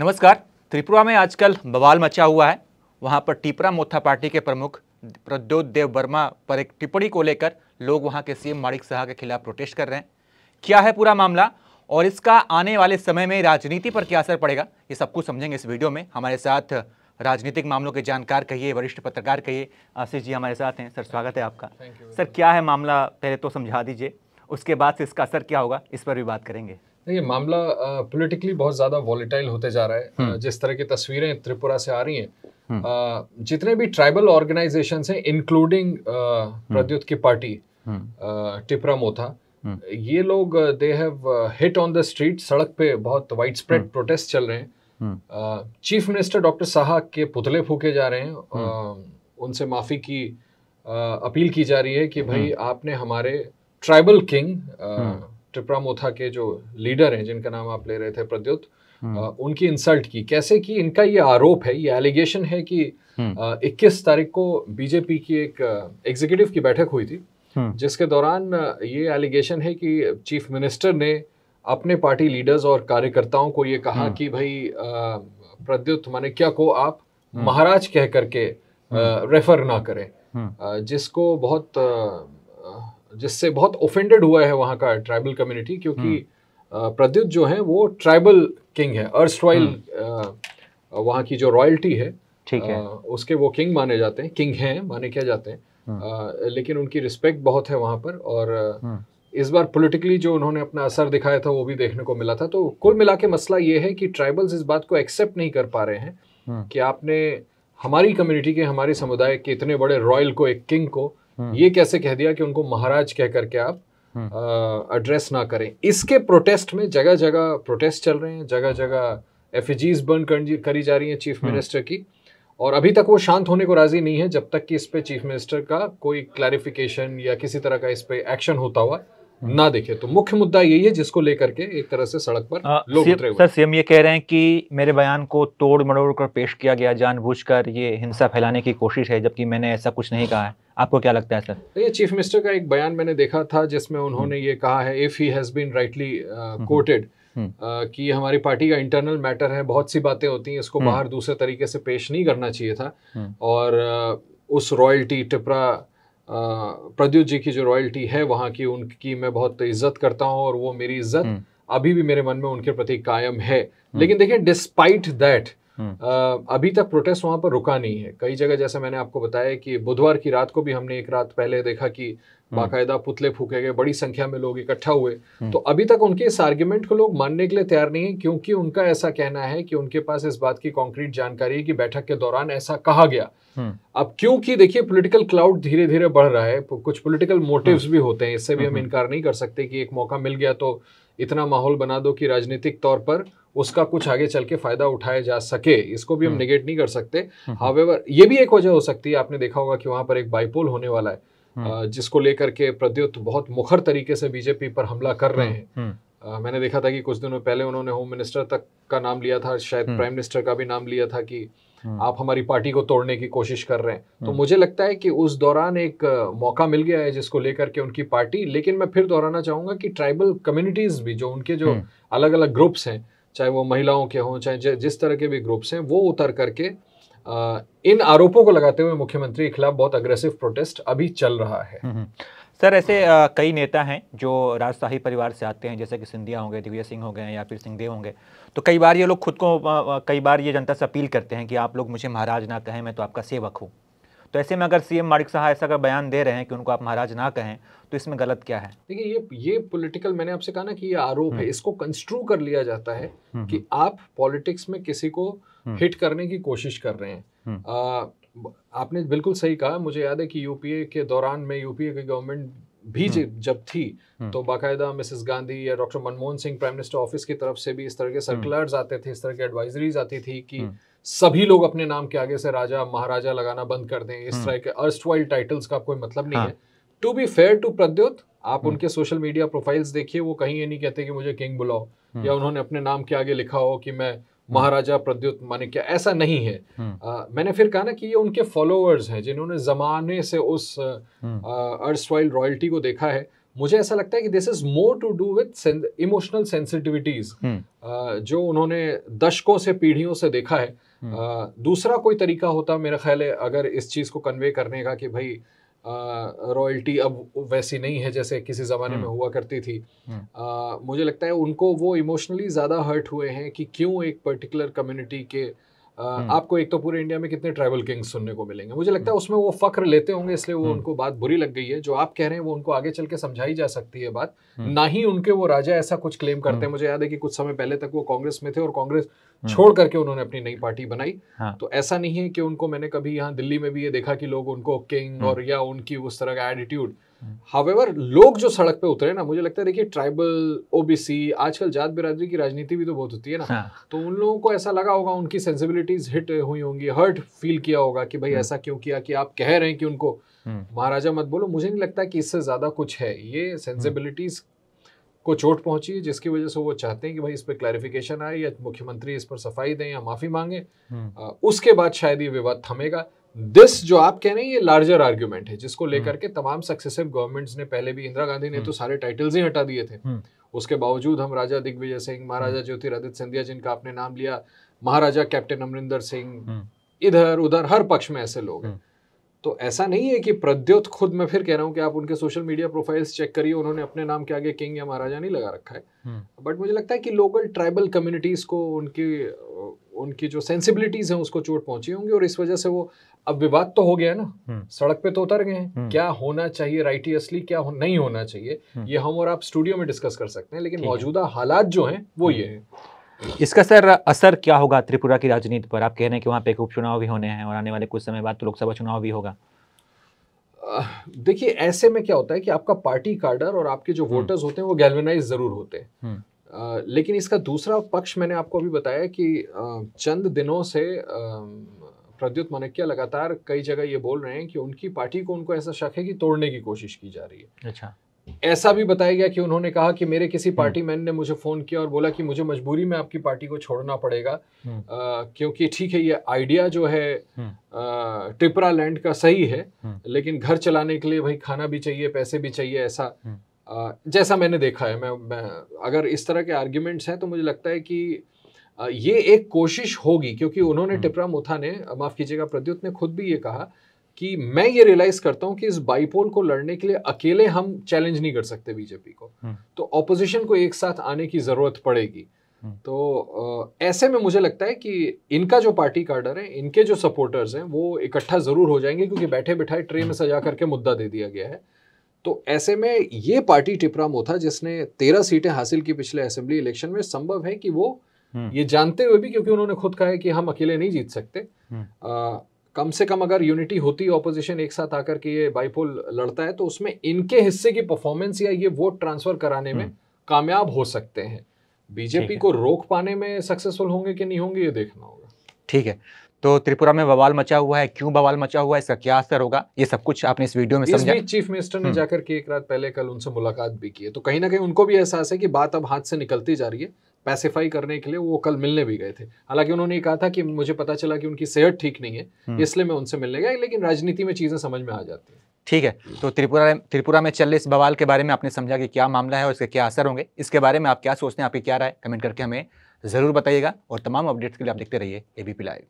नमस्कार त्रिपुरा में आजकल बवाल मचा हुआ है वहाँ पर टिपरा मोथा पार्टी के प्रमुख प्रद्योत देव वर्मा पर एक टिप्पणी को लेकर लोग वहाँ के सीएम माणिक शाह के खिलाफ प्रोटेस्ट कर रहे हैं क्या है पूरा मामला और इसका आने वाले समय में राजनीति पर क्या असर पड़ेगा ये सब कुछ समझेंगे इस वीडियो में हमारे साथ राजनीतिक मामलों के जानकार कहिए वरिष्ठ पत्रकार कहिए आशीष जी हमारे साथ हैं सर स्वागत है आपका सर क्या है मामला पहले तो समझा दीजिए उसके बाद से इसका असर क्या होगा इस पर भी बात करेंगे ये मामला पॉलिटिकली बहुत ज़्यादा वॉलीटाइल होते जा रहा है हम्म। जिस तरह की तस्वीरें त्रिपुरा से आ रही हैं हम्म। जितने भी ट्राइबल ऑर्गेनाइजेशन हैं इंक्लूडिंग हम्म। प्रद्युत की पार्टी टिपरा मोथा ये लोग they have hit on the street सड़क पे बहुत वाइड स्प्रेड प्रोटेस्ट चल रहे हैं चीफ मिनिस्टर डॉक्टर साहा के पुतले फूके जा रहे हैं उनसे माफ़ी की अपील की जा रही है कि भाई आपने हमारे ट्राइबल किंग ट्रिप्रामोथा के जो लीडर हैं जिनका नाम आप ले रहे थे प्रद्युत हम्म। उनकी इंसल्ट की कैसे कि इनका ये आरोप है ये एलिगेशन है कि हम्म। इक्कीस तारीख को बीजेपी की एक एग्जीक्यूटिव की बैठक हुई थी हम्म। जिसके दौरान ये एलिगेशन है कि चीफ मिनिस्टर ने अपने पार्टी लीडर्स और कार्यकर्ताओं को ये कहा कि भाई प्रद्युत क्या को आप महाराज कह करके रेफर ना करें जिसको बहुत जिससे बहुत ओफेंडेड हुआ है वहाँ का ट्राइबल कम्युनिटी क्योंकि हम्म। प्रद्युत जो है वो ट्राइबल किंग है अर्स्ट रॉयल वहाँ की जो रॉयल्टी है ठीक है उसके वो किंग माने जाते हैं किंग हैं माने क्या जाते हैं आ, हम्म। लेकिन उनकी रिस्पेक्ट बहुत है वहाँ पर और हम्म। इस बार पॉलिटिकली जो उन्होंने अपना असर दिखाया था वो भी देखने को मिला था तो कुल मिला के मसला ये है कि ट्राइबल्स इस बात को एक्सेप्ट नहीं कर पा रहे हैं कि आपने हमारी कम्युनिटी के हमारे समुदाय के इतने बड़े रॉयल को एक किंग को हम्म। ये कैसे कह दिया कि उनको महाराज कह करके आप एड्रेस हम्म। ना करें इसके प्रोटेस्ट में जगह जगह प्रोटेस्ट चल रहे हैं जगह जगह एफिजीज बर्न करी जा रही हैं चीफ मिनिस्टर हम्म। की और अभी तक वो शांत होने को राजी नहीं है जब तक कि इस पे चीफ मिनिस्टर का कोई क्लैरिफिकेशन या किसी तरह का इस पे एक्शन होता हुआ ना देखे तो मुख्य मुद्दा यही है जिसको लेकर के एक तरह से सड़क पर लोग उतरे सर सीएम ये कह रहे हैं कि मेरे बयान को तोड़ मड़ोड़ कर पेश किया गया जानबूझकर ये हिंसा फैलाने की कोशिश है जबकि मैंने ऐसा कुछ नहीं कहा है आपको क्या लगता है सर तो ये चीफ मिनिस्टर का एक बयान मैंने देखा था जिसमें उन्होंने हम्म। ये कहा है if he has been rightly quoted कि हमारी पार्टी का इंटरनल मैटर है बहुत सी बातें होती हैं इसको हम्म। बाहर दूसरे तरीके से पेश नहीं करना चाहिए था हम्म। और uh, उस रॉयल्टी टिपरा प्रद्युत जी की जो रॉयल्टी है वहाँ की उनकी मैं बहुत इज्जत करता हूँ और वो मेरी इज्जत अभी भी मेरे मन में उनके प्रति कायम है लेकिन देखिए डिस्पाइट दैट हम्म। अभी तक प्रोटेस्ट वहां पर रुका नहीं है कई जगह जैसे मैंने आपको बताया कि बुधवार की रात को भी हमने एक रात पहले देखा कि हम्म। बाकायदा पुतले फूके गए बड़ी संख्या में लोग इकट्ठा हुए हम्म। तो अभी तक उनके इस आर्ग्यूमेंट को लोग मानने के लिए तैयार नहीं है क्योंकि उनका ऐसा कहना है कि उनके पास इस बात की कॉन्क्रीट जानकारी है कि बैठक के दौरान ऐसा कहा गया अब क्योंकि देखिए पोलिटिकल क्लाउड धीरे धीरे बढ़ रहा है कुछ पोलिटिकल मोटिव भी होते हैं इससे भी हम इनकार नहीं कर सकते कि एक मौका मिल गया तो इतना माहौल बना दो कि राजनीतिक तौर पर उसका कुछ आगे चल के फायदा उठाया जा सके इसको भी हम निगेट हम्म। नहीं कर सकते हावेवर हम्म, हम्म। ये भी एक वजह हो सकती है आपने देखा होगा कि वहां पर एक बाइपोल होने वाला है जिसको लेकर के प्रद्युत बहुत मुखर तरीके से बीजेपी पर हमला कर रहे हैं मैंने देखा था कि कुछ दिनों पहले उन्होंने होम मिनिस्टर तक का नाम लिया था शायद प्राइम मिनिस्टर का भी नाम लिया था कि आप हमारी पार्टी को तोड़ने की कोशिश कर रहे हैं तो मुझे लगता है कि उस दौरान एक मौका मिल गया है जिसको लेकर के उनकी पार्टी लेकिन मैं फिर दोहराना चाहूंगा कि ट्राइबल कम्युनिटीज भी जो उनके जो अलग अलग ग्रुप्स हैं चाहे वो महिलाओं के हों चाहे जिस तरह के भी ग्रुप्स हैं वो उतर करके इन आरोपों को लगाते हुए मुख्यमंत्री के खिलाफ बहुत अग्रेसिव प्रोटेस्ट अभी चल रहा है हम्म, हम्म। सर ऐसे आ, कई नेता हैं जो राजशाही परिवार से आते हैं जैसे कि सिंधिया होंगे दिव्या सिंह हो गए या फिर सिंहदेव होंगे तो कई बार ये लोग खुद को आ, कई बार ये जनता से अपील करते हैं कि आप लोग मुझे महाराज ना कहें मैं तो आपका सेवक हूँ तो ऐसे में अगर सीएम मारिक साहा ऐसा अगर बयान दे रहे हैं कि उनको आप महाराज ना कहें तो इसमें गलत क्या है देखिए ये ये पॉलिटिकल मैंने आपसे कहा ना कि ये आरोप है हम्म। इसको कंस्ट्रू कर लिया जाता है हम्म, कि हम्म। आप पॉलिटिक्स में किसी को हिट करने की कोशिश कर रहे हैं आ, आपने बिल्कुल सही कहा मुझे याद है कि यूपीए के दौरान में यूपीए की गवर्नमेंट भी हम्म। जब थी हम्म। तो बाकायदा मिसेस गांधी या doctor Manmohan Singh prime minister office की तरफ से भी इस तरह के हम्म। सर्कुलर्स आते थे इस तरह की एडवाइजरीज आती थी कि सभी लोग अपने नाम के आगे से राजा महाराजा लगाना बंद कर दें इस तरह के अर्स्टवाइल टाइटल्स का कोई मतलब नहीं हाँ। है to be fair to Pradyot आप उनके सोशल मीडिया प्रोफाइल्स देखिए वो कहीं ये नहीं कहते कि मुझे किंग बुलाओ या उन्होंने अपने नाम के आगे लिखा हो कि मैं हम्म। महाराजा प्रद्युत मानिक्य ऐसा नहीं है हम्म। आ, मैंने फिर कहा ना कि ये उनके फॉलोअर्स हैं जिन्होंने ज़माने से उस अर्सवाइल हम्म। रॉयल्टी को देखा है मुझे ऐसा लगता है कि this is more to do with emotional sensitivities जो उन्होंने दशकों से पीढ़ियों से देखा है आ, दूसरा कोई तरीका होता मेरा ख्याल है अगर इस चीज़ को कन्वे करने का कि भाई रॉयल्टी अब वैसी नहीं है जैसे किसी ज़माने में हम्म। हुआ करती थी हम्म। आ, मुझे लगता है उनको वो इमोशनली ज़्यादा हर्ट हुए हैं कि क्यों एक पर्टिकुलर कम्युनिटी के हम्म। आपको एक तो पूरे इंडिया में कितने ट्राइबल किंग्स सुनने को मिलेंगे मुझे लगता है हम्म। उसमें वो फक्र लेते होंगे इसलिए वो हम्म। उनको बात बुरी लग गई है जो आप कह रहे हैं वो उनको आगे चल के समझाई जा सकती है बात ना ही उनके वो राजा ऐसा कुछ क्लेम करते हैं मुझे याद है कि कुछ समय पहले तक वो कांग्रेस में थे और कांग्रेस छोड़ करके उन्होंने अपनी नई पार्टी बनाई हाँ। तो ऐसा नहीं है कि उनको मैंने कभी यहाँ दिल्ली में भी ये देखा कि लोग उनको किंग और या उनकी उस तरह का एटीट्यूड हावेवर लोग जो सड़क पे उतरे ना मुझे लगता है देखिए ट्राइबल ओबीसी आजकल जात बिरादरी की राजनीति भी तो बहुत होती है ना हाँ. तो उन लोगों को ऐसा लगा होगा उनकी सेंसिबिलिटीज हिट हुई होंगी हर्ट फील किया होगा कि भाई हम्म। ऐसा क्यों किया कि आप कह रहे हैं कि उनको हम्म। महाराजा मत बोलो मुझे नहीं लगता कि इससे ज्यादा कुछ है ये सेंसिबिलिटीज को चोट पहुंची जिसकी वजह से वो चाहते हैं कि भाई इस पर क्लैरिफिकेशन आए या मुख्यमंत्री इस पर सफाई दें या माफी मांगे हम्म। उसके बाद शायद ये विवाद थमेगा दिस जो आप कह रहे हैं ये लार्जर आर्ग्यूमेंट है जिसको हम्म। लेकर के तमाम सक्सेसिव गवर्नमेंट्स ने पहले भी इंदिरा गांधी ने हम्म। तो सारे टाइटल्स ही हटा दिए थे हम्म। उसके बावजूद हम राजा दिग्विजय सिंह महाराजा ज्योतिरादित्य सिंधिया जिनका आपने नाम लिया महाराजा कैप्टन अमरिंदर सिंह इधर उधर हर पक्ष में ऐसे लोग तो ऐसा नहीं है कि प्रद्युत खुद मैं फिर कह रहा हूँ कि आप उनके सोशल मीडिया प्रोफाइल्स चेक करिए उन्होंने अपने नाम के आगे किंग या महाराजा नहीं लगा रखा है बट मुझे लगता है कि लोकल ट्राइबल कम्युनिटीज़ को उनकी उनकी जो सेंसिबिलिटीज़ हैं उसको चोट पहुंची होंगी और इस वजह से वो अब विवाद तो हो गया ना हम्म। सड़क पे तो उतर गए हैं हम्म। क्या होना चाहिए राइटियसली क्या हो, नहीं होना चाहिए हम्म। ये हम और आप स्टूडियो में डिस्कस कर सकते हैं लेकिन मौजूदा हालात जो हैं वो ये हैं इसका सर असर क्या होगा त्रिपुरा की राजनीति पर आप कह रहे हैं कि वहाँ पे एक उपचुनाव भी होने हैं और आने वाले कुछ समय बाद तो लोकसभा चुनाव भी होगा देखिए ऐसे में क्या होता है कि आपका पार्टी कार्डर और आपके जो वोटर्स होते हैं वो गैल्वेनाइज जरूर होते हैं लेकिन इसका दूसरा पक्ष मैंने आपको अभी बताया कि चंद दिनों से प्रद्युत मनकिया लगातार कई जगह ये बोल रहे हैं कि उनकी पार्टी को उनको ऐसा शक है कि तोड़ने की कोशिश की जा रही है अच्छा ऐसा भी बताया गया कि उन्होंने कहा कि मेरे किसी हम्म। पार्टी मैन ने मुझे फोन किया और बोला कि मुझे मजबूरी में आपकी पार्टी को छोड़ना पड़ेगा आ, हम्म। क्योंकि ठीक है ये आइडिया जो है हम्म। टिपरा लैंड का सही है लेकिन घर चलाने के लिए भाई खाना भी चाहिए पैसे भी चाहिए ऐसा आ, जैसा मैंने देखा है मैं, मैं अगर इस तरह के आर्ग्यूमेंट्स हैं तो मुझे लगता है कि ये एक कोशिश होगी क्योंकि उन्होंने हम्म। टिपरा मोथा ने माफ कीजिएगा प्रद्युत ने खुद भी ये कहा कि मैं ये रियलाइज करता हूं कि इस बाइपोल को लड़ने के लिए अकेले हम चैलेंज नहीं कर सकते बीजेपी को हम्म। तो ऑपोजिशन को एक साथ आने की जरूरत पड़ेगी हम्म। तो ऐसे में मुझे लगता है कि इनका जो पार्टी कार्डर है इनके जो सपोर्टर्स हैं वो इकट्ठा जरूर हो जाएंगे क्योंकि बैठे बैठाए ट्रे में सजा करके मुद्दा दे दिया गया है तो ऐसे में ये पार्टी टिपरा मोथा जिसने तेरह सीटें हासिल की पिछले असेंबली इलेक्शन में संभव है कि वो हम्म। ये जानते हुए भी क्योंकि उन्होंने खुद कहा है कि हम अकेले नहीं जीत सकते हम्म। आ, कम से कम अगर यूनिटी होती ऑपोजिशन एक साथ आकर के ये बाईपोल लड़ता है तो उसमें इनके हिस्से की परफॉर्मेंस या ये वोट ट्रांसफर कराने में हम्म। कामयाब हो सकते हैं बीजेपी को रोक पाने में सक्सेसफुल होंगे कि नहीं होंगे ये देखना होगा ठीक है तो त्रिपुरा में बवाल मचा हुआ है क्यों बवाल मचा हुआ है इसका क्या असर होगा ये सब कुछ आपने इस वीडियो में समझा चीफ मिनिस्टर ने जाकर के एक रात पहले कल उनसे मुलाकात भी की है तो कहीं ना कहीं उनको भी एहसास है कि बात अब हाथ से निकलती जा रही है पैसिफाई करने के लिए वो कल मिलने भी गए थे हालांकि उन्होंने कहा था कि मुझे पता चला कि उनकी सेहत ठीक नहीं है हम्म। इसलिए मैं उनसे मिलने गया लेकिन राजनीति में चीज़ें समझ में आ जाती हैं ठीक है तो त्रिपुरा त्रिपुरा में चल रहे इस बवाल के बारे में आपने समझा कि क्या मामला है और इसके क्या असर होंगे इसके बारे में आप क्या सोचते हैं आपकी क्या राय कमेंट करके हमें ज़रूर बताइएगा और तमाम अपडेट्स के लिए आप देखते रहिए ए बी लाइव